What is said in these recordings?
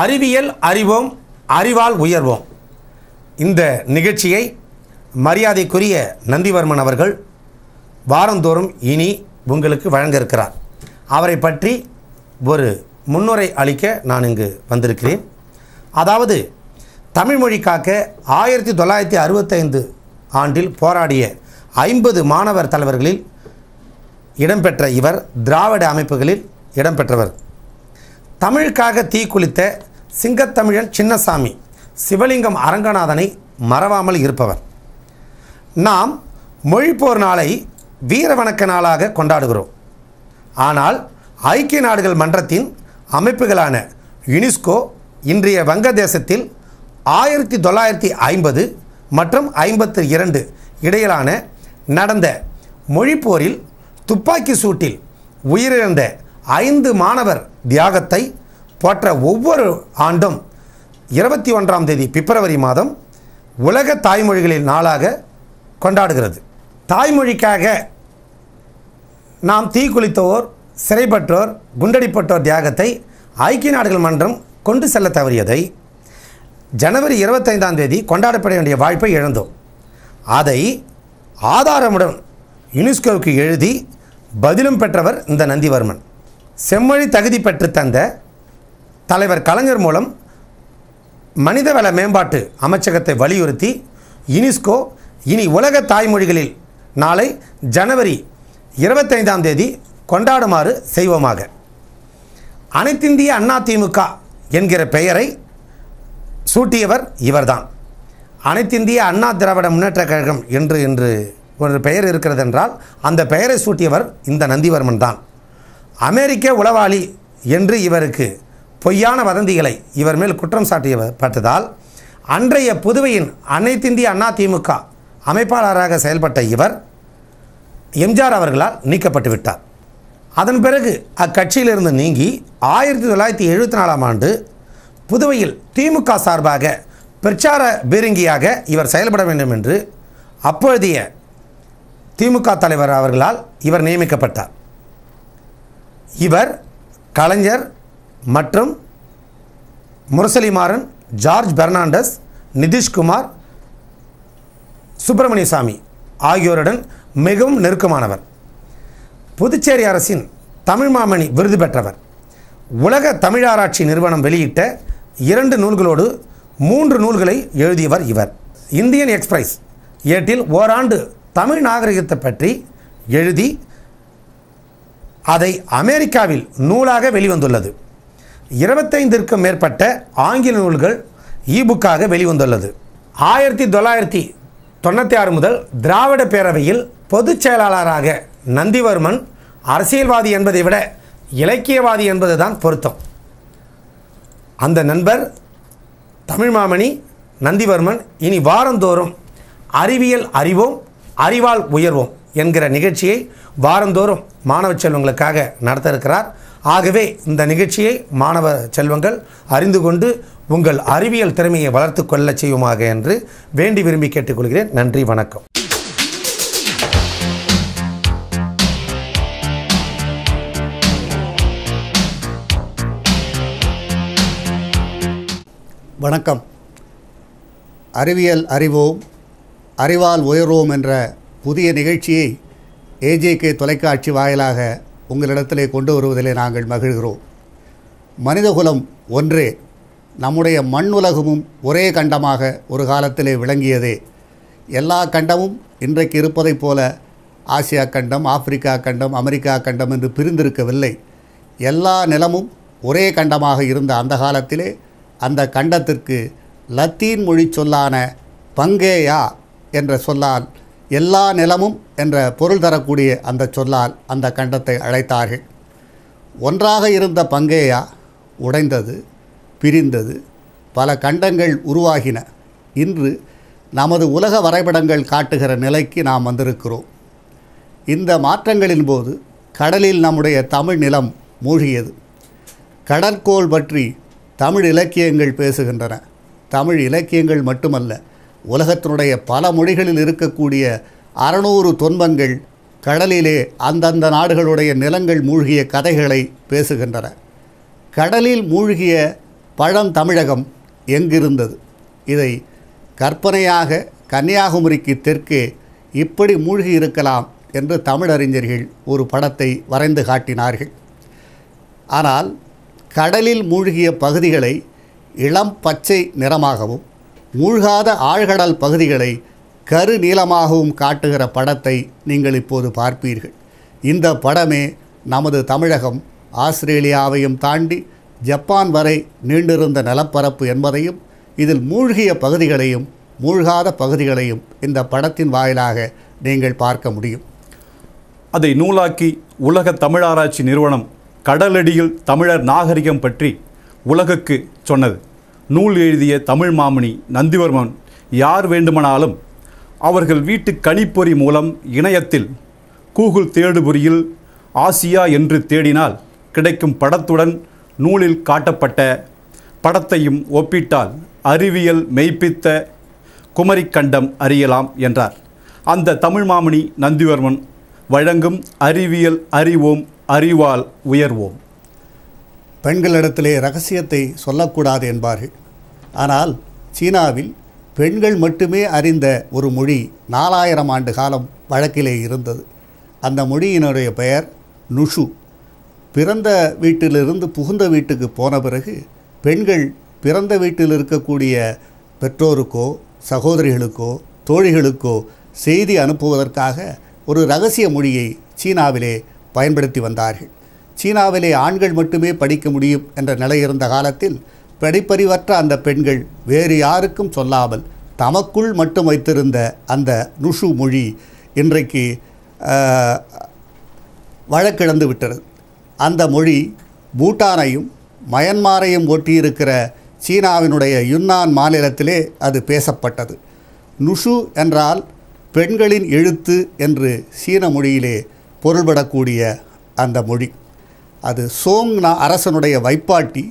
அறிவியல் அறிவோம் அறிவால் உயர்வோம் இந்த நிகழ்ச்சியை மரியாதைக்குரிய நந்திவர்மன் அவர்கள் வாரந்தோறும் இனி உங்களுக்கு வழங்க இருக்கிறார் அவரை பற்றி ஒரு முன்னுரை அளிக்க நான் இங்கு வந்திருக்கிறேன் அதாவது தமிழ்மொழி காக்க ஆயிரத்தி தொள்ளாயிரத்தி அறுபத்தைந்து ஆண்டில் போராடிய ஐம்பது மாணவர் தலைவர்களில் இடம்பெற்ற இவர் திராவிட அமைப்புகளில் இடம்பெற்றவர் தமிழுக்காக தீ குளித்த சிங்கத்தமிழன் சின்னசாமி சிவலிங்கம் அரங்கநாதனை மறவாமல் இருப்பவர் நாம் மொழிப்போர் நாளை வீர வணக்க நாளாக கொண்டாடுகிறோம் ஆனால் ஐக்கிய நாடுகள் மன்றத்தின் அமைப்புகளான யுனிஸ்கோ இன்றைய வங்கதேசத்தில் ஆயிரத்தி தொள்ளாயிரத்தி ஐம்பது மற்றும் ஐம்பத்தி இரண்டு இடையிலான நடந்த மொழிப்போரில் துப்பாக்கி சூட்டில் உயிரிழந்த ஐந்து மாணவர் தியாகத்தை போற்ற ஒவ்வொரு ஆண்டும் இருபத்தி ஒன்றாம் தேதி பிப்ரவரி மாதம் உலக தாய்மொழிகளின் நாளாக கொண்டாடுகிறது தாய்மொழிக்காக நாம் தீக்குளித்தோர் சிறைப்பட்டோர் குண்டடிப்பட்டோர் தியாகத்தை ஐக்கிய நாடுகள் மன்றம் கொண்டு செல்ல தவறியதை ஜனவரி இருபத்தைந்தாம் தேதி கொண்டாடப்பட வேண்டிய வாய்ப்பை இழந்தோம் அதை ஆதாரமுடன் யுனெஸ்கோவுக்கு எழுதி பதிலும் பெற்றவர் இந்த நந்திவர்மன் செம்மொழி தகுதி பெற்று தந்த தலைவர் கலைஞர் மூலம் மனிதவள மேம்பாட்டு அமைச்சகத்தை வலியுறுத்தி யுனிஸ்கோ இனி உலக தாய்மொழிகளில் நாளை ஜனவரி இருபத்தைந்தாம் தேதி கொண்டாடுமாறு செய்வோமாக அனைத்திந்திய அண்ணா திமுக என்கிற பெயரை சூட்டியவர் இவர்தான் அனைத்திந்திய அண்ணா திராவிட முன்னேற்ற கழகம் என்று என்று ஒரு பெயர் இருக்கிறதென்றால் அந்த பெயரை சூட்டியவர் இந்த நந்திவர்மன் தான் அமெரிக்க உளவாளி என்று இவருக்கு பொய்யான வதந்திகளை இவர் மேல் குற்றம் சாட்டியப்பட்டதால் அன்றைய புதுவையின் அனைத்திந்திய அண்ணா திமுக அமைப்பாளராக செயல்பட்ட இவர் எம்ஜிஆர் அவர்களால் நீக்கப்பட்டு விட்டார் அதன் பிறகு அக்கட்சியிலிருந்து நீங்கி ஆயிரத்தி தொள்ளாயிரத்தி எழுபத்தி நாலாம் ஆண்டு புதுவையில் திமுக சார்பாக பிரச்சார பீரங்கியாக இவர் செயல்பட வேண்டும் என்று அப்பொழுதைய திமுக தலைவர் அவர்களால் இவர் நியமிக்கப்பட்டார் இவர் கலைஞர் மற்றும் முரசலிமாறன் ஜார்ஜ் பெர்னாண்டஸ் நிதிஷ்குமார் சுப்பிரமணியசாமி ஆகியோருடன் மிகவும் நெருக்கமானவர் புதுச்சேரி அரசின் தமிழ் மாமணி விருது பெற்றவர் உலக தமிழாராய்ச்சி நிறுவனம் வெளியிட்ட இரண்டு நூல்களோடு மூன்று நூல்களை எழுதியவர் இவர் இந்தியன் எக்ஸ்பிரஸ் ஏட்டில் ஓராண்டு தமிழ் நாகரிகத்தை பற்றி எழுதி அதை அமெரிக்காவில் நூலாக வெளிவந்துள்ளது இருபத்தைந்திற்கும் மேற்பட்ட ஆங்கில நூல்கள் ஈபுக்காக வெளிவந்துள்ளது ஆயிரத்தி தொள்ளாயிரத்தி தொண்ணூற்றி ஆறு முதல் திராவிட பேரவையில் பொதுச் செயலாளராக நந்திவர்மன் அரசியல்வாதி என்பதை விட இலக்கியவாதி என்பது தான் பொருத்தம் அந்த நண்பர் தமிழ் மாமணி நந்திவர்மன் இனி வாரந்தோறும் அறிவியல் அறிவோம் அறிவால் உயர்வோம் என்கிற நிகழ்ச்சியை வாரந்தோறும் மாணவ செல்வங்களுக்காக நடத்த இருக்கிறார் ஆகவே இந்த நிகழ்ச்சியை மாணவ செல்வங்கள் அறிந்து கொண்டு உங்கள் அறிவியல் திறமையை வளர்த்து கொள்ள செய்யுமாக என்று வேண்டி விரும்பி கேட்டுக்கொள்கிறேன் நன்றி வணக்கம் வணக்கம் அறிவியல் அறிவோம் அறிவால் உயர்வோம் என்ற புதிய நிகழ்ச்சியை ஏஜேகே தொலைக்காட்சி வாயிலாக உங்களிடத்திலே கொண்டு வருவதிலே நாங்கள் மகிழ்கிறோம் மனிதகுலம் ஒன்றே நம்முடைய மண் உலகமும் ஒரே கண்டமாக ஒரு காலத்திலே விளங்கியதே எல்லா கண்டமும் இன்றைக்கு இருப்பதைப் போல ஆசியா கண்டம் ஆப்பிரிக்கா கண்டம் அமெரிக்கா கண்டம் என்று பிரிந்திருக்கவில்லை எல்லா நிலமும் ஒரே கண்டமாக இருந்த அந்த காலத்திலே அந்த கண்டத்திற்கு லத்தீன் மொழி சொல்லான பங்கேயா என்ற சொல்லால் எல்லா நிலமும் என்ற பொருள் தரக்கூடிய அந்த சொல்லால் அந்த கண்டத்தை அழைத்தார்கள் ஒன்றாக இருந்த பங்கேயா உடைந்தது பிரிந்தது பல கண்டங்கள் உருவாகின இன்று நமது உலக வரைபடங்கள் காட்டுகிற நிலைக்கு நாம் வந்திருக்கிறோம் இந்த மாற்றங்களின் போது கடலில் நம்முடைய தமிழ் நிலம் மூழ்கியது கடற்கோள் பற்றி தமிழ் இலக்கியங்கள் பேசுகின்றன தமிழ் இலக்கியங்கள் மட்டுமல்ல உலகத்தினுடைய பல மொழிகளில் இருக்கக்கூடிய அறநூறு துன்பங்கள் கடலிலே அந்தந்த நாடுகளுடைய நிலங்கள் மூழ்கிய கதைகளை பேசுகின்றன கடலில் மூழ்கிய பழந்தமிழகம் எங்கிருந்தது இதை கற்பனையாக கன்னியாகுமரிக்கு தெற்கே இப்படி மூழ்கி இருக்கலாம் என்று தமிழறிஞர்கள் ஒரு படத்தை வரைந்து காட்டினார்கள் ஆனால் கடலில் மூழ்கிய பகுதிகளை இளம் பச்சை நிறமாகவும் மூழ்காத ஆழ்கடல் பகுதிகளை கரு நீளமாகவும் காட்டுகிற படத்தை நீங்கள் இப்போது பார்ப்பீர்கள் இந்த படமே நமது தமிழகம் ஆஸ்திரேலியாவையும் தாண்டி ஜப்பான் வரை நீண்டிருந்த நிலப்பரப்பு என்பதையும் இதில் மூழ்கிய பகுதிகளையும் மூழ்காத பகுதிகளையும் இந்த படத்தின் வாயிலாக நீங்கள் பார்க்க முடியும் அதை நூலாக்கி உலக தமிழாராய்ச்சி நிறுவனம் கடலடியில் தமிழர் நாகரிகம் பற்றி உலகுக்கு சொன்னது நூல் எழுதிய தமிழ் மாமணி நந்திவர்மன் யார் வேண்டுமானாலும் அவர்கள் வீட்டு கணிப்பொறி மூலம் இணையத்தில் கூகுள் தேடுபொறியில் ஆசியா என்று தேடினால் கிடைக்கும் படத்துடன் நூலில் காட்டப்பட்ட படத்தையும் ஒப்பிட்டால் அறிவியல் மெய்ப்பித்த குமரிக்கண்டம் அறியலாம் என்றார் அந்த தமிழ் மாமணி நந்திவர்மன் வழங்கும் அறிவியல் அறிவோம் அறிவால் உயர்வோம் பெண்களிடத்திலே ரகசியத்தை சொல்லக்கூடாது என்பார்கள் ஆனால் சீனாவில் பெண்கள் மட்டுமே அறிந்த ஒரு மொழி நாலாயிரம் ஆண்டு காலம் வழக்கிலே இருந்தது அந்த மொழியினுடைய பெயர் நுஷு பிறந்த வீட்டிலிருந்து புகுந்த வீட்டுக்கு போன பிறகு பெண்கள் பிறந்த வீட்டில் இருக்கக்கூடிய பெற்றோருக்கோ சகோதரிகளுக்கோ தோழிகளுக்கோ செய்தி அனுப்புவதற்காக ஒரு ரகசிய மொழியை சீனாவிலே பயன்படுத்தி வந்தார்கள் சீனாவிலே ஆண்கள் மட்டுமே படிக்க முடியும் என்ற நிலை இருந்த காலத்தில் படிப்பறிவற்ற அந்த பெண்கள் வேறு யாருக்கும் சொல்லாமல் தமக்குள் மட்டும் வைத்திருந்த அந்த நுஷு மொழி இன்றைக்கு வழக்கிழந்து விட்டது அந்த மொழி பூட்டானையும் மயன்மாரையும் ஒட்டியிருக்கிற சீனாவினுடைய யுன்னான் மாநிலத்திலே அது பேசப்பட்டது நுஷு என்றால் பெண்களின் எழுத்து என்று சீன மொழியிலே பொருள்படக்கூடிய அந்த மொழி அது சோங் அரசனுடைய வைப்பாட்டி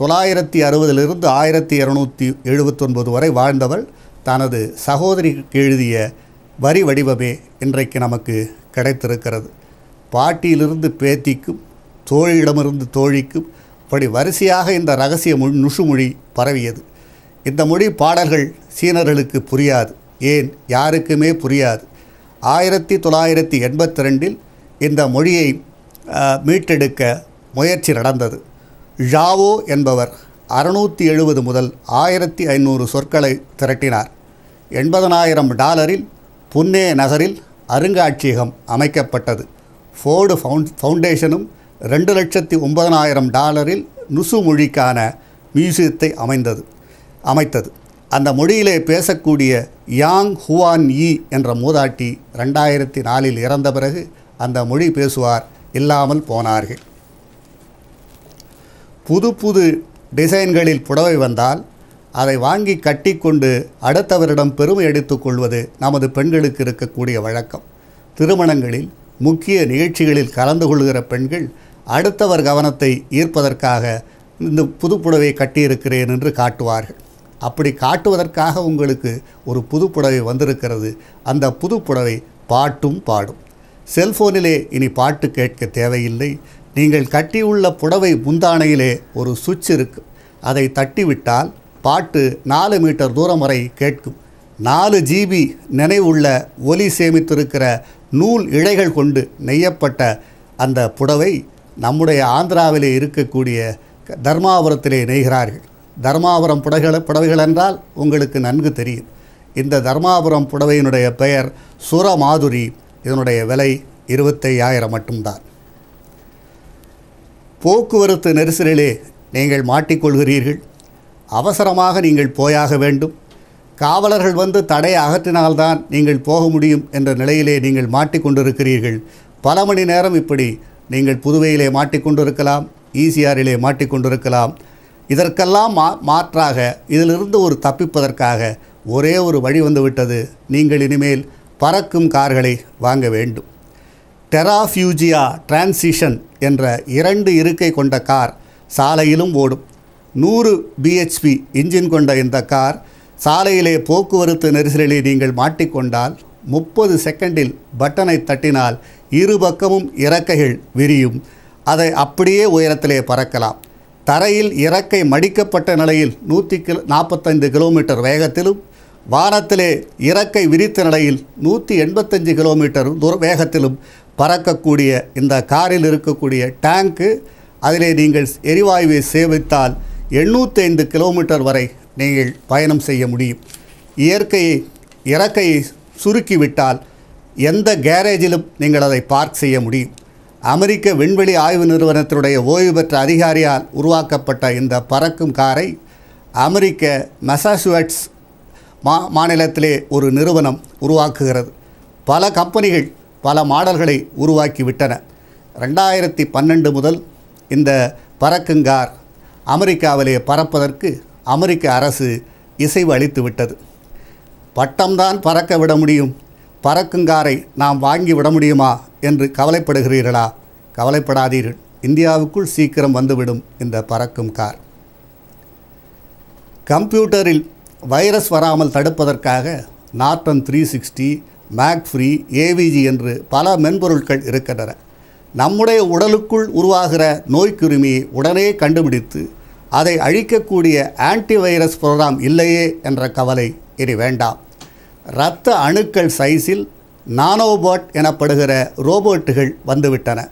தொள்ளாயிரத்தி அறுபதிலிருந்து ஆயிரத்தி இரநூத்தி எழுபத்தொன்பது வரை வாழ்ந்தவள் தனது சகோதரிக்கு எழுதிய வரி வடிவமே இன்றைக்கு நமக்கு கிடைத்திருக்கிறது பாட்டியிலிருந்து பேத்திக்கும் தோழியிடமிருந்து தோழிக்கும் இப்படி வரிசையாக இந்த ரகசிய மொழி நுஷுமொழி பரவியது இந்த மொழி பாடல்கள் சீனர்களுக்கு புரியாது ஏன் யாருக்குமே புரியாது ஆயிரத்தி தொள்ளாயிரத்தி எண்பத்தி ரெண்டில் இந்த மொழியை மீட்டெடுக்க முயற்சி நடந்தது ழாவோ என்பவர் அறுநூற்றி எழுபது முதல் ஆயிரத்தி ஐநூறு சொற்களை திரட்டினார் எண்பதனாயிரம் டாலரில் புன்னே நகரில் அருங்காட்சியகம் அமைக்கப்பட்டது ஃபோர்டு ஃபவுண்ட் ஃபவுண்டேஷனும் ரெண்டு லட்சத்தி ஒன்பதனாயிரம் டாலரில் நுசு மொழிக்கான மியூசியத்தை அமைந்தது அமைத்தது அந்த மொழியிலே பேசக்கூடிய யாங் ஹுவான் ஈ என்ற மூதாட்டி ரெண்டாயிரத்தி நாலில் இறந்த பிறகு அந்த மொழி பேசுவார் இல்லாமல் போனார்கள் புது புது டிசைன்களில் புடவை வந்தால் அதை வாங்கி கட்டிக்கொண்டு அடுத்தவரிடம் பெருமை எடுத்துக்கொள்வது நமது பெண்களுக்கு இருக்கக்கூடிய வழக்கம் திருமணங்களில் முக்கிய நிகழ்ச்சிகளில் கலந்து கொள்கிற பெண்கள் அடுத்தவர் கவனத்தை ஈர்ப்பதற்காக இந்த புது புடவை கட்டியிருக்கிறேன் என்று காட்டுவார்கள் அப்படி காட்டுவதற்காக உங்களுக்கு ஒரு புது புடவை வந்திருக்கிறது அந்த புது புடவை பாட்டும் பாடும் செல்ஃபோனிலே இனி பாட்டு கேட்க தேவையில்லை நீங்கள் கட்டியுள்ள புடவை முந்தானையிலே ஒரு சுவிட்ச் இருக்கு அதை தட்டிவிட்டால் பாட்டு நாலு மீட்டர் தூரம் வரை கேட்கும் நாலு ஜிபி நினைவுள்ள ஒலி சேமித்திருக்கிற நூல் இழைகள் கொண்டு நெய்யப்பட்ட அந்த புடவை நம்முடைய ஆந்திராவிலே இருக்கக்கூடிய தர்மாபுரத்திலே நெய்கிறார்கள் தர்மாபுரம் புடவைகள் புடவைகள் என்றால் உங்களுக்கு நன்கு தெரியும் இந்த தர்மாபுரம் புடவையினுடைய பெயர் சுரமாதுரி இதனுடைய விலை இருபத்தையாயிரம் மட்டும்தான் போக்குவரத்து நெரிசலிலே நீங்கள் மாட்டிக்கொள்கிறீர்கள் அவசரமாக நீங்கள் போயாக வேண்டும் காவலர்கள் வந்து தடையை அகற்றினால்தான் நீங்கள் போக முடியும் என்ற நிலையிலே நீங்கள் மாட்டிக்கொண்டிருக்கிறீர்கள் பல மணி நேரம் இப்படி நீங்கள் புதுவையிலே மாட்டிக்கொண்டிருக்கலாம் ஈசிஆரிலே மாட்டிக்கொண்டிருக்கலாம் இதற்கெல்லாம் மா மாற்றாக இதிலிருந்து ஒரு தப்பிப்பதற்காக ஒரே ஒரு வழி வந்துவிட்டது நீங்கள் இனிமேல் பறக்கும் கார்களை வாங்க வேண்டும் டெராஃப்யூஜியா டிரான்சிஷன் என்ற இரண்டு இருக்கை கொண்ட கார் சாலையிலும் ஓடும் நூறு பிஹெச்பி இன்ஜின் கொண்ட இந்த கார் சாலையிலே போக்குவரத்து நெரிசலிலே நீங்கள் மாட்டிக்கொண்டால் முப்பது செகண்டில் பட்டனை தட்டினால் இரு பக்கமும் இறக்கைகள் விரியும் அதை அப்படியே உயரத்திலே பறக்கலாம் தரையில் இறக்கை மடிக்கப்பட்ட நிலையில் நூற்றி கிலோ நாற்பத்தைந்து கிலோமீட்டர் வேகத்திலும் வானத்திலே இறக்கை விரித்த நிலையில் நூற்றி எண்பத்தஞ்சு கிலோமீட்டர் தூர வேகத்திலும் பறக்கக்கூடிய இந்த காரில் இருக்கக்கூடிய டேங்க்கு அதிலே நீங்கள் எரிவாயுவை சேவித்தால் எண்ணூற்றி ஐந்து கிலோமீட்டர் வரை நீங்கள் பயணம் செய்ய முடியும் இயற்கையை இறக்கையை சுருக்கிவிட்டால் எந்த கேரேஜிலும் நீங்கள் அதை பார்க் செய்ய முடியும் அமெரிக்க விண்வெளி ஆய்வு நிறுவனத்தினுடைய ஓய்வு பெற்ற அதிகாரியால் உருவாக்கப்பட்ட இந்த பறக்கும் காரை அமெரிக்க மெசாசுவட்ஸ் மா மாநிலத்திலே ஒரு நிறுவனம் உருவாக்குகிறது பல கம்பெனிகள் பல மாடல்களை உருவாக்கிவிட்டன ரெண்டாயிரத்தி பன்னெண்டு முதல் இந்த பறக்குங்கார் அமெரிக்காவிலே பறப்பதற்கு அமெரிக்க அரசு இசைவு அளித்து விட்டது பட்டம்தான் பறக்க விட முடியும் பறக்குங்காரை நாம் வாங்கி விட முடியுமா என்று கவலைப்படுகிறீர்களா கவலைப்படாதீர்கள் இந்தியாவுக்குள் சீக்கிரம் வந்துவிடும் இந்த பறக்கும் கார் கம்ப்யூட்டரில் வைரஸ் வராமல் தடுப்பதற்காக Norton three sixty McAfee AVG என்று பல மென்பொருட்கள் இருக்கின்றன நம்முடைய உடலுக்குள் உருவாகிற நோய்க்குருமியை உடனே கண்டுபிடித்து அதை அழிக்கக்கூடிய ஆன்டி வைரஸ் ப்ரோக்ராம் இல்லையே என்ற கவலை இனி வேண்டாம் இரத்த அணுக்கள் சைஸில் நானோபாட் எனப்படுகிற ரோபோட்டுகள் வந்துவிட்டன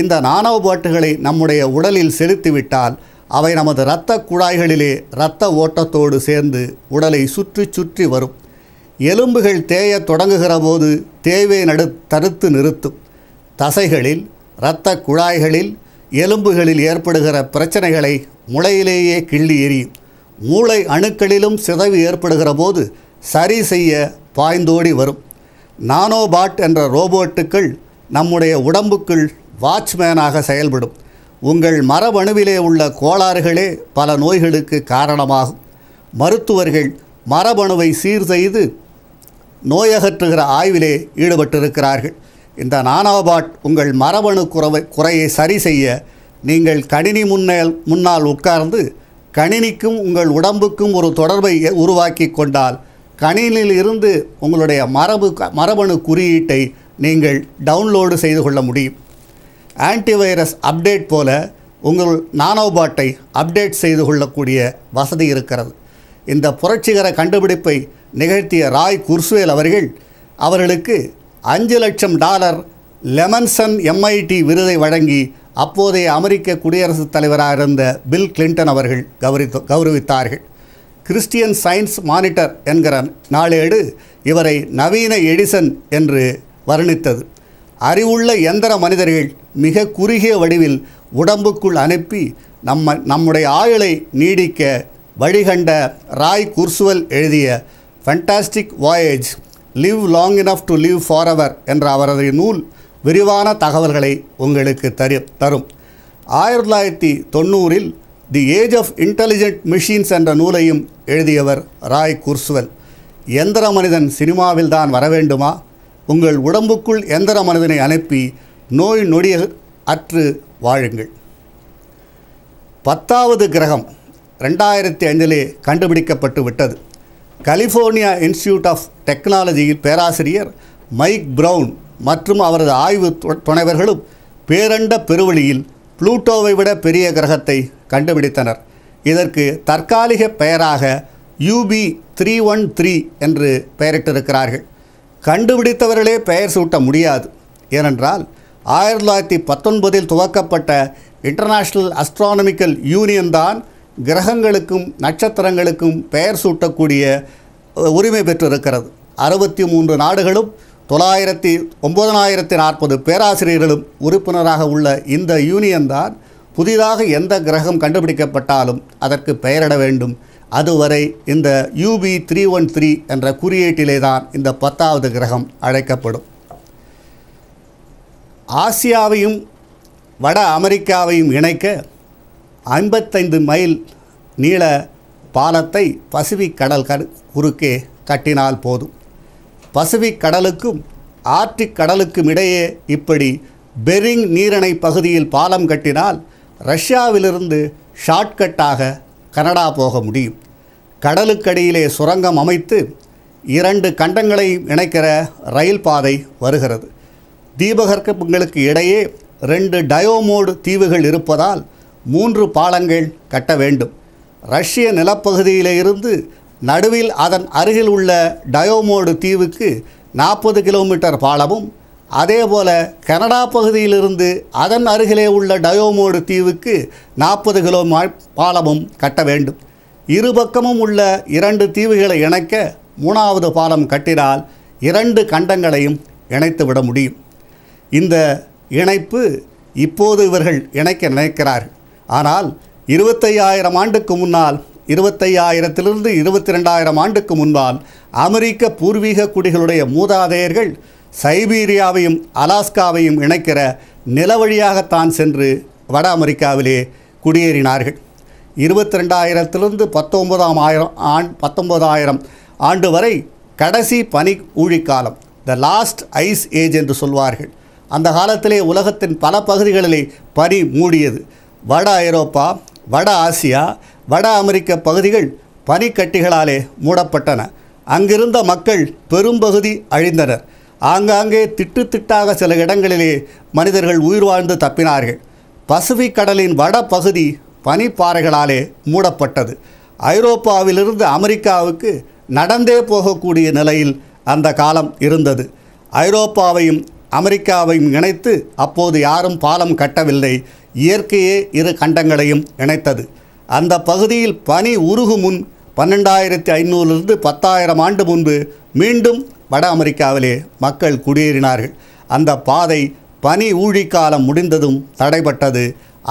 இந்த நானோபாட்டுகளை நம்முடைய உடலில் செலுத்திவிட்டால் அவை நமது இரத்த குழாய்களிலே இரத்த ஓட்டத்தோடு சேர்ந்து உடலை சுற்றி சுற்றி வரும் எலும்புகள் தேயத் தொடங்குகிற போது தேவை நடு தடுத்து நிறுத்தும் தசைகளில் இரத்த குழாய்களில் எலும்புகளில் ஏற்படுகிற பிரச்சனைகளை முளையிலேயே கிள்ளி எறியும் மூளை அணுக்களிலும் சிதவு ஏற்படுகிற போது சரி செய்ய பாய்ந்தோடி வரும் நானோபாட் என்ற ரோபோட்டுக்கள் நம்முடைய உடம்புக்குள் வாட்ச்மேனாக செயல்படும் உங்கள் மரபணுவிலே உள்ள கோளாறுகளே பல நோய்களுக்கு காரணமாகும் மருத்துவர்கள் மரபணுவை சீர் செய்து நோயகற்றுகிற ஆய்விலே ஈடுபட்டிருக்கிறார்கள் இந்த நானாபாட் உங்கள் மரபணு குறவை குறையை சரி செய்ய நீங்கள் கணினி முன்னேல் முன்னால் உட்கார்ந்து கணினிக்கும் உங்கள் உடம்புக்கும் ஒரு தொடர்பை உருவாக்கி கொண்டால் கணினியில் இருந்து உங்களுடைய மரபு மரபணு குறியீட்டை நீங்கள் டவுன்லோடு செய்து கொள்ள முடியும் ஆன்டிவைரஸ் அப்டேட் போல உங்கள் நானோபாட்டை அப்டேட் செய்து கொள்ளக்கூடிய வசதி இருக்கிறது இந்த புரட்சிகர கண்டுபிடிப்பை நிகழ்த்திய ராய் குர்ஸ்வேல் அவர்கள் அவர்களுக்கு அஞ்சு லட்சம் டாலர் லெமன்சன் எம்ஐடி விருதை வழங்கி அப்போதைய அமெரிக்க குடியரசுத் தலைவராக இருந்த பில் கிளின்டன் அவர்கள் கௌரி கௌரவித்தார்கள் கிறிஸ்டியன் சயின்ஸ் மானிட்டர் என்கிற நாளேடு இவரை நவீன எடிசன் என்று வர்ணித்தது அறிவுள்ள எந்திர மனிதர்கள் மிக குறுகிய வடிவில் உடம்புக்குள் அனுப்பி நம்ம நம்முடைய ஆயுளை நீடிக்க வழிகண்ட ராய் குர்சுவல் எழுதிய Fantastic Voyage Live Long Enough to Live Forever என்ற அவரது நூல் விரிவான தகவல்களை உங்களுக்கு தரு தரும் ஆயிரத்தி தொள்ளாயிரத்தி தொண்ணூறில் The Age of Intelligent Machines என்ற நூலையும் எழுதியவர் ராய் குர்ஸ்வெல் எந்திர மனிதன் சினிமாவில் தான் வர வேண்டுமா உங்கள் உடம்புக்குள் எந்திர மனிதனை அனுப்பி நோய் நொடிய அற்று வாழுங்கள் பத்தாவது கிரகம் ரெண்டாயிரத்தி ஐந்திலே கண்டுபிடிக்கப்பட்டு விட்டது கலிஃபோர்னியா இன்ஸ்டியூட் ஆஃப் டெக்னாலஜியின் பேராசிரியர் மைக் ப்ரவுன் மற்றும் அவரது ஆய்வு துணைவர்களும் பேரண்ட பெருவழியில் புளூட்டோவை விட பெரிய கிரகத்தை கண்டுபிடித்தனர் இதற்கு தற்காலிக பெயராக யூபி த்ரீ ஒன் த்ரீ என்று பெயரிட்டிருக்கிறார்கள் கண்டுபிடித்தவர்களே பெயர் சூட்ட முடியாது ஏனென்றால் ஆயிரத்தி தொள்ளாயிரத்தி பத்தொன்பதில் துவக்கப்பட்ட இன்டர்நேஷ்னல் அஸ்ட்ரானமிக்கல் யூனியன் தான் கிரகங்களுக்கும் நட்சத்திரங்களுக்கும் பெயர் சூட்டக்கூடிய உரிமை பெற்றிருக்கிறது அறுபத்தி மூன்று நாடுகளும் தொள்ளாயிரத்தி ஒம்பதனாயிரத்தி நாற்பது பேராசிரியர்களும் உறுப்பினராக உள்ள இந்த யூனியன் தான் புதிதாக எந்த கிரகம் கண்டுபிடிக்கப்பட்டாலும் அதற்கு பெயரிட வேண்டும் அதுவரை இந்த யூபி த்ரீ ஒன் த்ரீ என்ற குறியீட்டிலே தான் இந்த பத்தாவது கிரகம் அழைக்கப்படும் ஆசியாவையும் வட அமெரிக்காவையும் இணைக்க ஐம்பத்தைந்து மைல் நீள பாலத்தை பசிபிக் கடல் க குறுக்கே கட்டினால் போதும் பசிபிக் கடலுக்கும் ஆர்டிக் கடலுக்கும் இடையே இப்படி பெரிங் நீரணை பகுதியில் பாலம் கட்டினால் ரஷ்யாவிலிருந்து ஷார்ட்கட்டாக கனடா போக முடியும் கடலுக்கடியிலே சுரங்கம் அமைத்து இரண்டு கண்டங்களையும் இணைக்கிற ரயில் பாதை வருகிறது தீபகற்பங்களுக்கு இடையே ரெண்டு டயோமோடு தீவுகள் இருப்பதால் மூன்று பாலங்கள் கட்ட வேண்டும் ரஷ்ய நிலப்பகுதியிலிருந்து நடுவில் அதன் அருகில் உள்ள டயோமோடு தீவுக்கு நாற்பது கிலோமீட்டர் பாலமும் அதேபோல கனடா பகுதியிலிருந்து அதன் அருகிலே உள்ள டயோமோடு தீவுக்கு நாற்பது கிலோ பாலமும் கட்ட வேண்டும் இருபக்கமும் உள்ள இரண்டு தீவுகளை இணைக்க மூணாவது பாலம் கட்டினால் இரண்டு கண்டங்களையும் இணைத்து விட முடியும் இந்த இணைப்பு இப்போது இவர்கள் இணைக்க நினைக்கிறார்கள் ஆனால் இருபத்தையாயிரம் ஆண்டுக்கு முன்னால் இருபத்தையாயிரத்திலிருந்து இருபத்தி ரெண்டாயிரம் ஆண்டுக்கு முன்பால் அமெரிக்க பூர்வீக குடிகளுடைய மூதாதையர்கள் சைபீரியாவையும் அலாஸ்காவையும் இணைக்கிற நில வழியாகத்தான் சென்று வட அமெரிக்காவிலே குடியேறினார்கள் இருபத்தி ரெண்டாயிரத்திலிருந்து பத்தொன்பதாம் ஆயிரம் ஆண் பத்தொன்பதாயிரம் ஆண்டு வரை கடைசி பனி ஊழிக்காலம் த லாஸ்ட் ஐஸ் ஏஜ் என்று சொல்வார்கள் அந்த காலத்திலே உலகத்தின் பல பகுதிகளிலே பனி மூடியது வட ஐரோப்பா வட ஆசியா வட அமெரிக்க பகுதிகள் பனிக்கட்டிகளாலே மூடப்பட்டன அங்கிருந்த மக்கள் பெரும்பகுதி அழிந்தனர் ஆங்காங்கே திட்டு திட்டாக சில இடங்களிலே மனிதர்கள் உயிர் வாழ்ந்து தப்பினார்கள் பசிபிக் கடலின் வட பகுதி பனிப்பாறைகளாலே மூடப்பட்டது ஐரோப்பாவிலிருந்து அமெரிக்காவுக்கு நடந்தே போகக்கூடிய நிலையில் அந்த காலம் இருந்தது ஐரோப்பாவையும் அமெரிக்காவையும் இணைத்து அப்போது யாரும் பாலம் கட்டவில்லை இயற்கையே இரு கண்டங்களையும் இணைத்தது அந்த பகுதியில் பனி உருகு முன் பன்னெண்டாயிரத்தி ஐநூறுலிருந்து பத்தாயிரம் ஆண்டு முன்பு மீண்டும் வட அமெரிக்காவிலே மக்கள் குடியேறினார்கள் அந்த பாதை பனி ஊழிக்காலம் முடிந்ததும் தடைபட்டது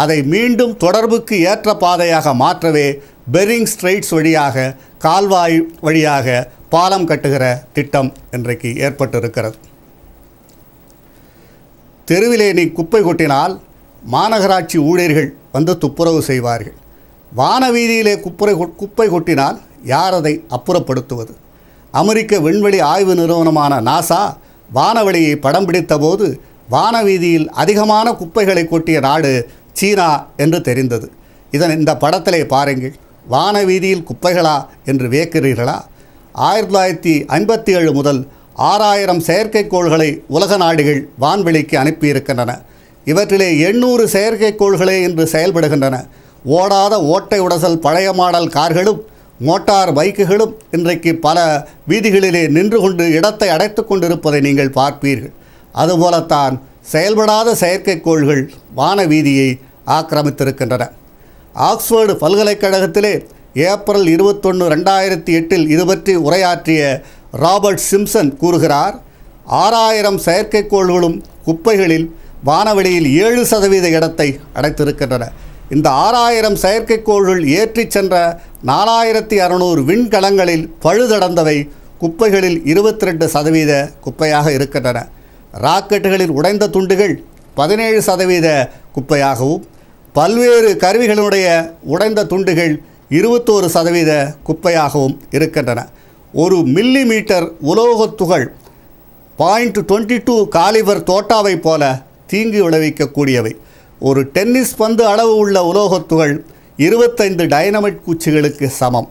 அதை மீண்டும் தொடர்புக்கு ஏற்ற பாதையாக மாற்றவே பெரிங் ஸ்ட்ரெயிட்ஸ் வழியாக கால்வாய் வழியாக பாலம் கட்டுகிற திட்டம் இன்றைக்கு ஏற்பட்டிருக்கிறது தெருவிலே நீ குப்பை கொட்டினால் மாநகராட்சி ஊழியர்கள் வந்து துப்புரவு செய்வார்கள் வானவீதியிலே குப்புரை குப்பை கொட்டினால் யார் அதை அப்புறப்படுத்துவது அமெரிக்க விண்வெளி ஆய்வு நிறுவனமான நாசா வானவெளியை படம் பிடித்தபோது வானவீதியில் அதிகமான குப்பைகளை கொட்டிய நாடு சீனா என்று தெரிந்தது இதன் இந்த படத்திலே பாருங்கள் வானவீதியில் குப்பைகளா என்று வியக்கிறீர்களா ஆயிரத்தி தொள்ளாயிரத்தி ஐம்பத்தி ஏழு முதல் ஆறாயிரம் செயற்கைக்கோள்களை உலக நாடுகள் வான்வெளிக்கு அனுப்பியிருக்கின்றன இவற்றிலே எண்ணூறு செயற்கைக்கோள்களே இன்று செயல்படுகின்றன ஓடாத ஓட்டை உடசல் பழைய மாடல் கார்களும் மோட்டார் பைக்குகளும் இன்றைக்கு பல வீதிகளிலே நின்று கொண்டு இடத்தை அடைத்து கொண்டிருப்பதை நீங்கள் பார்ப்பீர்கள் அதுபோலத்தான் செயல்படாத செயற்கைக்கோள்கள் வான வீதியை ஆக்கிரமித்திருக்கின்றன ஆக்ஸ்போர்டு பல்கலைக்கழகத்திலே ஏப்ரல் இருபத்தொன்று ரெண்டாயிரத்தி எட்டில் இது பற்றி உரையாற்றிய ராபர்ட் சிம்சன் கூறுகிறார் ஆறாயிரம் செயற்கைக்கோள்களும் குப்பைகளில் வானவெளியில் ஏழு சதவீத இடத்தை அடைத்திருக்கின்றன இந்த ஆறாயிரம் செயற்கைக்கோள்கள் ஏற்றிச் சென்ற நாலாயிரத்தி அறநூறு விண்கலங்களில் பழுதடந்தவை குப்பைகளில் இருபத்தி ரெண்டு சதவீத குப்பையாக இருக்கின்றன ராக்கெட்டுகளில் உடைந்த துண்டுகள் பதினேழு சதவீத குப்பையாகவும் பல்வேறு கருவிகளுடைய உடைந்த துண்டுகள் இருபத்தோரு சதவீத குப்பையாகவும் இருக்கின்றன ஒரு மில்லி மீட்டர் உலோகத்துகள் பாயிண்ட் டுவெண்ட்டி டூ காலிவர் தோட்டாவை போல தீங்கு விளைவிக்கக்கூடியவை ஒரு டென்னிஸ் பந்து அளவு உள்ள உலோகத் துகள் இருபத்தைந்து டைனமைட் குச்சிகளுக்கு சமம்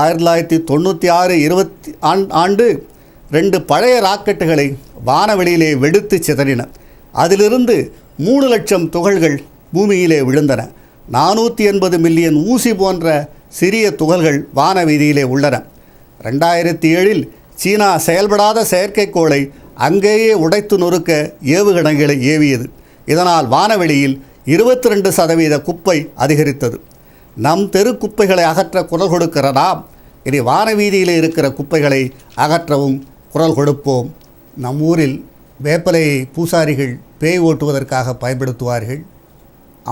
ஆயிரத்தி தொள்ளாயிரத்தி தொண்ணூற்றி ஆறு இருபத்தி ஆண்டு ரெண்டு பழைய ராக்கெட்டுகளை வானவெளியிலே வெடித்து சிதறின அதிலிருந்து மூணு லட்சம் துகள்கள் பூமியிலே விழுந்தன நானூற்றி எண்பது மில்லியன் ஊசி போன்ற சிறிய துகள்கள் வானவீதியிலே உள்ளன ரெண்டாயிரத்தி ஏழில் சீனா செயல்படாத செயற்கைக்கோளை அங்கேயே உடைத்து நொறுக்க ஏவுகணைகளை ஏவியது இதனால் வானவெளியில் இருபத்தி ரெண்டு சதவீத குப்பை அதிகரித்தது நம் தெரு குப்பைகளை அகற்ற குரல் கொடுக்கிற நாம் இனி வானவீதியில் இருக்கிற குப்பைகளை அகற்றவும் குரல் கொடுப்போம் நம் ஊரில் வேப்பலையை பூசாரிகள் பேய் ஓட்டுவதற்காக பயன்படுத்துவார்கள்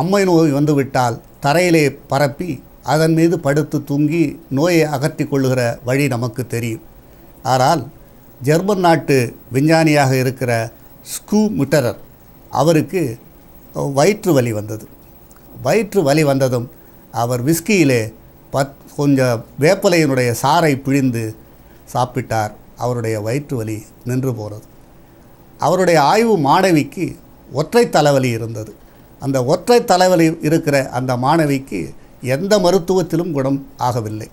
அம்மை நோய் வந்துவிட்டால் தரையிலே பரப்பி அதன் மீது படுத்து தூங்கி நோயை அகற்றி கொள்ளுகிற வழி நமக்கு தெரியும் ஆனால் ஜெர்மன் நாட்டு விஞ்ஞானியாக இருக்கிற ஸ்கூ மிட்டரர் அவருக்கு வயிற்று வலி வந்தது வயிற்று வலி வந்ததும் அவர் விஸ்கியிலே பத் கொஞ்சம் வேப்பலையினுடைய சாரை பிழிந்து சாப்பிட்டார் அவருடைய வயிற்று வலி நின்று போகிறது அவருடைய ஆய்வு மாணவிக்கு ஒற்றை தலைவலி இருந்தது அந்த ஒற்றை தலைவலி இருக்கிற அந்த மாணவிக்கு எந்த மருத்துவத்திலும் குணம் ஆகவில்லை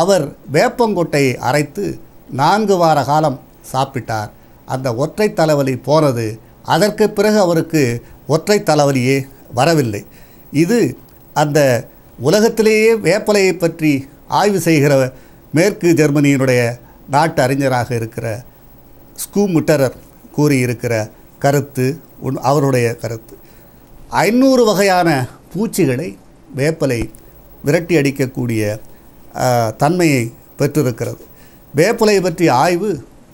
அவர் வேப்பங்கொட்டையை அரைத்து நான்கு வார காலம் சாப்பிட்டார் அந்த ஒற்றை தலைவலி போனது அதற்கு பிறகு அவருக்கு ஒற்றை தலைவலியே வரவில்லை இது அந்த உலகத்திலேயே வேப்பலையை பற்றி ஆய்வு செய்கிற மேற்கு ஜெர்மனியினுடைய நாட்டு அறிஞராக இருக்கிற ஸ்கூமுட்டரர் கூறியிருக்கிற கருத்து அவருடைய கருத்து ஐநூறு வகையான பூச்சிகளை வேப்பலை விரட்டி அடிக்கக்கூடிய தன்மையை பெற்றிருக்கிறது வேப்பலை பற்றிய ஆய்வு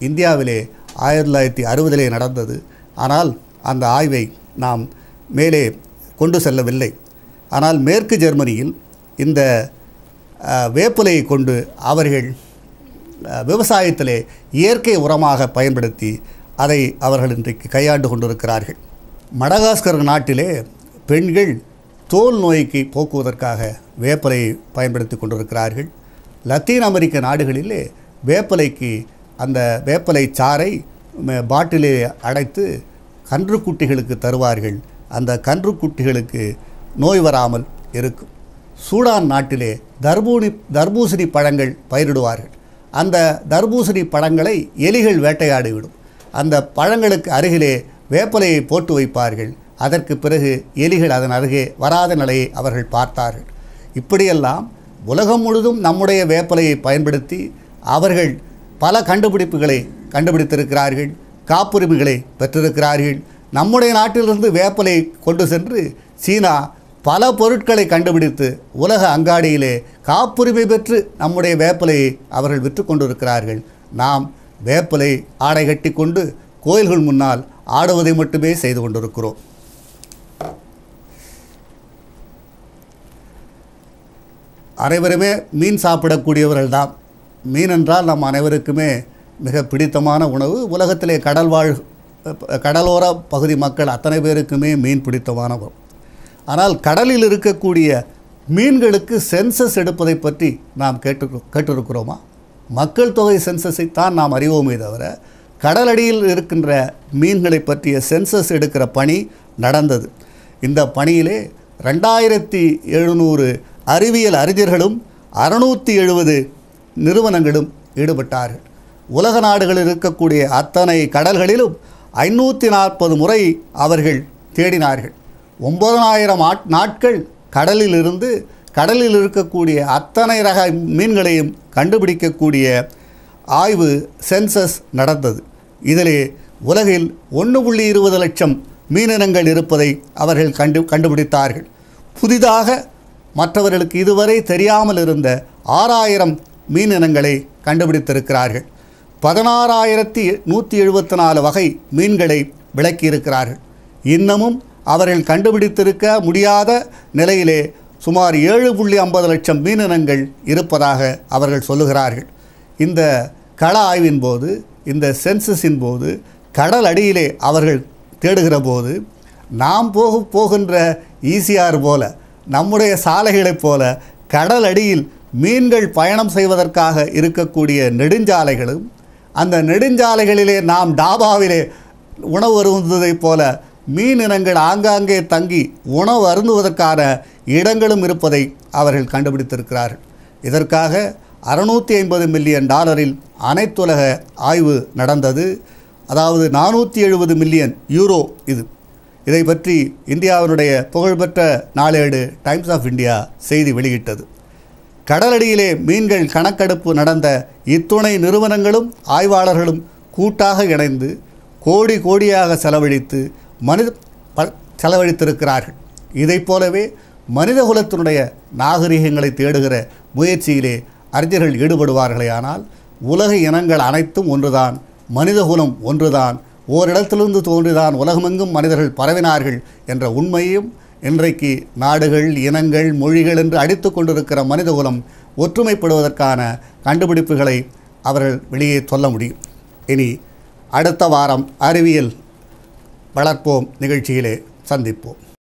இந்தியாவிலே ஆயிரத்தி தொள்ளாயிரத்தி அறுபதிலே நடந்தது ஆனால் அந்த ஆய்வை நாம் மேலே கொண்டு செல்லவில்லை ஆனால் மேற்கு ஜெர்மனியில் இந்த வேப்பலையை கொண்டு அவர்கள் விவசாயத்திலே இயற்கை உரமாக பயன்படுத்தி அதை அவர்கள் இன்றைக்கு கையாண்டு கொண்டிருக்கிறார்கள் மடகாஸ்கர் நாட்டிலே பெண்கள் தோல் நோய்க்கு போக்குவதற்காக வேப்பலை பயன்படுத்தி கொண்டிருக்கிறார்கள் லத்தீன் அமெரிக்க நாடுகளிலே வேப்பலைக்கு அந்த வேப்பலை சாறை பாட்டிலே அடைத்து கன்றுக்குட்டிகளுக்கு தருவார்கள் அந்த கன்றுக்குட்டிகளுக்கு நோய் வராமல் இருக்கும் சூடான் நாட்டிலே தர்பூணி தர்பூசணி பழங்கள் பயிரிடுவார்கள் அந்த தர்பூசணி பழங்களை எலிகள் வேட்டையாடிவிடும் அந்த பழங்களுக்கு அருகிலே வேப்பலையை போட்டு வைப்பார்கள் அதற்கு பிறகு எலிகள் அதன் அருகே வராத நிலையை அவர்கள் பார்த்தார்கள் இப்படியெல்லாம் உலகம் முழுதும் நம்முடைய வேப்பலையை பயன்படுத்தி அவர்கள் பல கண்டுபிடிப்புகளை கண்டுபிடித்திருக்கிறார்கள் காப்புரிமைகளை பெற்றிருக்கிறார்கள் நம்முடைய நாட்டிலிருந்து வேப்பலை கொண்டு சென்று சீனா பல பொருட்களை கண்டுபிடித்து உலக அங்காடியிலே காப்புரிமை பெற்று நம்முடைய வேப்பலையை அவர்கள் விற்று கொண்டிருக்கிறார்கள் நாம் வேப்பலை ஆடை கட்டி கொண்டு கோயில்கள் முன்னால் ஆடுவதை மட்டுமே செய்து கொண்டிருக்கிறோம் அனைவருமே மீன் சாப்பிடக்கூடியவர்கள் தான் மீன் என்றால் நம் அனைவருக்குமே மிக பிடித்தமான உணவு உலகத்திலே கடல் வாழ் கடலோர பகுதி மக்கள் அத்தனை பேருக்குமே மீன் பிடித்தமானவர் ஆனால் கடலில் இருக்கக்கூடிய மீன்களுக்கு சென்சஸ் எடுப்பதை பற்றி நாம் கேட்டு கேட்டிருக்கிறோமா மக்கள் தொகை சென்சஸை தான் நாம் அறிவோமே தவிர கடலடியில் இருக்கின்ற மீன்களை பற்றிய சென்சஸ் எடுக்கிற பணி நடந்தது இந்த பணியிலே ரெண்டாயிரத்தி எழுநூறு அறிவியல் அறிஞர்களும் அறுநூற்றி எழுபது நிறுவனங்களும் ஈடுபட்டார்கள் உலக நாடுகளில் இருக்கக்கூடிய அத்தனை கடல்களிலும் ஐநூற்றி நாற்பது முறை அவர்கள் தேடினார்கள் ஒம்பதனாயிரம் நாட்கள் கடலிலிருந்து கடலில் இருக்கக்கூடிய அத்தனை ரக மீன்களையும் கண்டுபிடிக்கக்கூடிய ஆய்வு சென்சஸ் நடந்தது இதிலே உலகில் ஒன்று புள்ளி இருபது லட்சம் மீனினங்கள் இருப்பதை அவர்கள் கண்டு கண்டுபிடித்தார்கள் புதிதாக மற்றவர்களுக்கு இதுவரை தெரியாமல் இருந்த ஆறாயிரம் மீன் இனங்களை கண்டுபிடித்திருக்கிறார்கள் பதினாறாயிரத்தி நூற்றி எழுபத்தி நாலு வகை மீன்களை விளக்கியிருக்கிறார்கள் இன்னமும் அவர்கள் கண்டுபிடித்திருக்க முடியாத நிலையிலே சுமார் ஏழு புள்ளி ஐம்பது லட்சம் மீனினங்கள் இருப்பதாக அவர்கள் சொல்லுகிறார்கள் இந்த கள ஆய்வின் போது இந்த சென்சஸின் போது கடல் அடியிலே அவர்கள் தேடுகிற போது நாம் போக போகின்ற ஈசிஆர் போல நம்முடைய சாலைகளைப் போல கடல் அடியில் மீன்கள் பயணம் செய்வதற்காக இருக்கக்கூடிய நெடுஞ்சாலைகளும் அந்த நெடுஞ்சாலைகளிலே நாம் டாபாவிலே உணவு அருந்துவதைப் போல மீன் இனங்கள் ஆங்காங்கே தங்கி உணவு அருந்துவதற்கான இடங்களும் இருப்பதை அவர்கள் கண்டுபிடித்திருக்கிறார்கள் இதற்காக அறுநூற்றி ஐம்பது மில்லியன் டாலரில் அனைத்துலக ஆய்வு நடந்தது அதாவது நானூற்றி எழுபது மில்லியன் யூரோ இது இதை பற்றி இந்தியாவினுடைய புகழ்பெற்ற நாளேடு டைம்ஸ் ஆஃப் இந்தியா செய்தி வெளியிட்டது கடலடியிலே மீன்கள் கணக்கெடுப்பு நடந்த இத்துணை நிறுவனங்களும் ஆய்வாளர்களும் கூட்டாக இணைந்து கோடி கோடியாக செலவழித்து மனித செலவழித்திருக்கிறார்கள் இதைப் போலவே மனிதகுலத்தினுடைய நாகரிகங்களை தேடுகிற முயற்சியிலே அறிஞர்கள் ஈடுபடுவார்களே ஆனால் உலக இனங்கள் அனைத்தும் ஒன்றுதான் மனிதகுலம் ஒன்றுதான் ஓரிடத்திலிருந்து தோன்றிதான் உலகமெங்கும் மனிதர்கள் பரவினார்கள் என்ற உண்மையும் இன்றைக்கு நாடுகள் இனங்கள் மொழிகள் என்று அடித்து கொண்டிருக்கிற மனிதகுலம் ஒற்றுமைப்படுவதற்கான கண்டுபிடிப்புகளை அவர்கள் வெளியே சொல்ல முடியும் இனி அடுத்த வாரம் அறிவியல் வளர்ப்போம் நிகழ்ச்சியிலே சந்திப்போம்